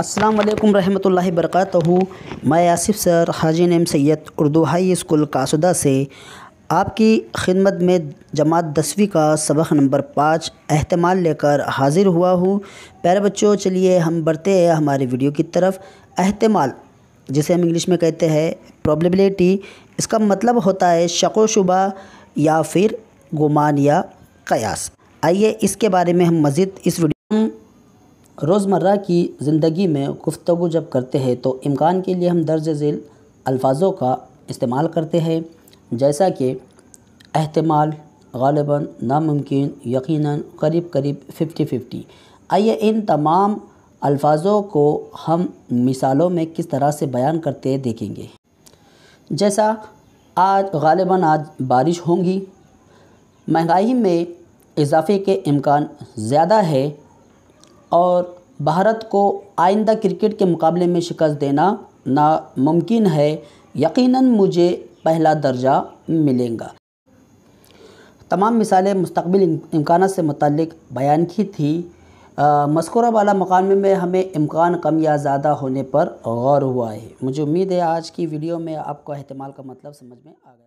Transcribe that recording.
अस्सलाम वालेकुम रहमतुल्लाहि मैं Asif sir Haji Naeem Syed Urdu high school Kasuda से आपकी खिदमत में जमात दसवीं का सबक नंबर पाँच अहतमाल लेकर हाज़िर हुआ हूँ प्यारे बच्चों चलिए हम बढ़ते हैं हमारे वीडियो की तरफ अहतमाल जिसे हम इंग्लिश में कहते हैं प्रॉब्लबिलिटी इसका मतलब होता है शको शुबा या फिर गुमान या कयास आइए इसके बारे में हम मज़ीद इस वीडियो रोज़मर्रा की ज़िंदगी में गुफ्तु जब करते हैं तो इम्कान के लिए हम दर्ज झेल अल्फाजों का इस्तेमाल करते हैं जैसा कि अहतमाल गालिबा नामुमकिन यकीन करीब करीब फिफ्टी फिफ्टी आइए इन तमाम अल्फाजों को हम मिसालों में किस तरह से बयान करते देखेंगे जैसा आज गालिबा आज बारिश होंगी महंगाई में इजाफे के इम्कान ज़्यादा है और भारत को आइंदा क्रिकेट के मुकाबले में शिकस्त देना नामुमकिन है यकीनन मुझे पहला दर्जा मिलेगा तमाम मिसालें मुस्तबिल इम्कान से मतलब बयान की थी मस्कुरा वाला मकान में हमें इम्कान कम या ज़्यादा होने पर गौर हुआ है मुझे उम्मीद है आज की वीडियो में आपको अहतमाल का मतलब समझ में आ गया